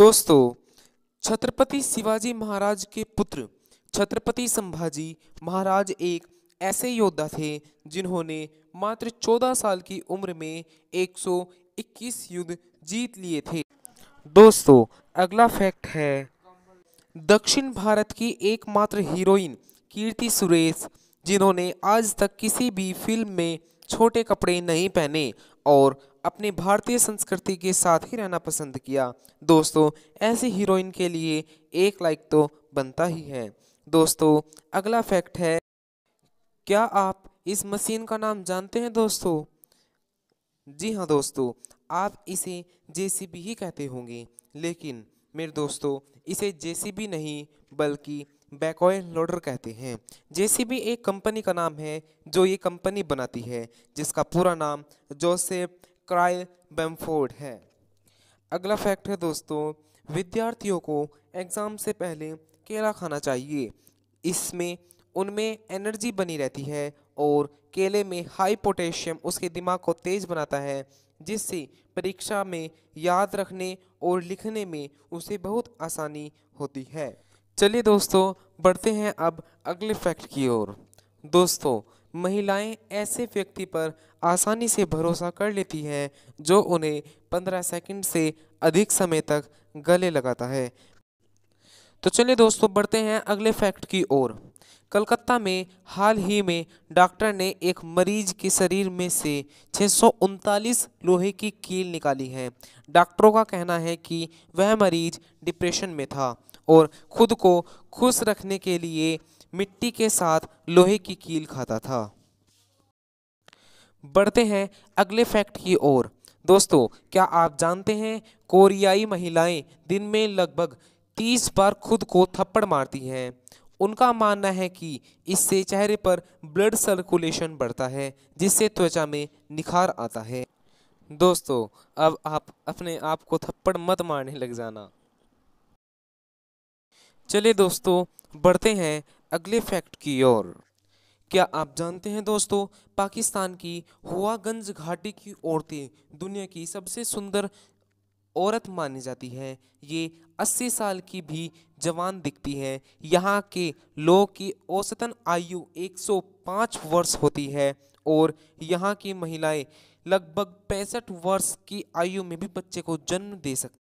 दोस्तों छत्रपति शिवाजी महाराज के पुत्र छत्रपति संभाजी महाराज एक ऐसे योद्धा थे जिन्होंने मात्र 14 साल की उम्र में 121 युद्ध जीत लिए थे दोस्तों अगला फैक्ट है दक्षिण भारत की एकमात्र हीरोइन कीर्ति सुरेश जिन्होंने आज तक किसी भी फिल्म में छोटे कपड़े नहीं पहने और अपने भारतीय संस्कृति के साथ ही रहना पसंद किया दोस्तों ऐसी हीरोइन के लिए एक लाइक तो बनता ही है दोस्तों अगला फैक्ट है क्या आप इस मशीन का नाम जानते हैं दोस्तों जी हाँ दोस्तों आप इसे जेसीबी ही कहते होंगे लेकिन मेरे दोस्तों इसे जेसीबी नहीं बल्कि बैकऑयल लोडर कहते हैं जेसीबी एक कंपनी का नाम है जो ये कंपनी बनाती है जिसका पूरा नाम जोसेफ क्राइल बेम्फोर्ड है अगला फैक्ट है दोस्तों विद्यार्थियों को एग्ज़ाम से पहले केला खाना चाहिए इसमें उनमें एनर्जी बनी रहती है और केले में हाई पोटेशियम उसके दिमाग को तेज़ बनाता है जिससे परीक्षा में याद रखने और लिखने में उसे बहुत आसानी होती है चलिए दोस्तों बढ़ते हैं अब अगले फैक्ट की ओर दोस्तों महिलाएं ऐसे व्यक्ति पर आसानी से भरोसा कर लेती हैं जो उन्हें पंद्रह सेकंड से अधिक समय तक गले लगाता है तो चलिए दोस्तों बढ़ते हैं अगले फैक्ट की ओर कलकत्ता में हाल ही में डॉक्टर ने एक मरीज के शरीर में से छः लोहे की कील निकाली है डॉक्टरों का कहना है कि वह मरीज डिप्रेशन में था और खुद को खुश रखने के लिए मिट्टी के साथ लोहे की कील खाता था बढ़ते हैं अगले फैक्ट की ओर दोस्तों क्या आप जानते हैं कोरियाई महिलाएं दिन में लगभग तीस बार खुद को थप्पड़ मारती हैं उनका मानना है कि इससे चेहरे पर ब्लड सर्कुलेशन बढ़ता है जिससे त्वचा में निखार आता है दोस्तों अब आप अपने आप को थप्पड़ मत मारने लग जाना चलिए दोस्तों बढ़ते हैं अगले फैक्ट की ओर क्या आप जानते हैं दोस्तों पाकिस्तान की हुआगंज घाटी की औरतें दुनिया की सबसे सुंदर औरत मानी जाती है ये 80 साल की भी जवान दिखती है यहाँ के लोग की औसतन आयु 105 वर्ष होती है और यहाँ की महिलाएं लगभग पैंसठ वर्ष की आयु में भी बच्चे को जन्म दे सकती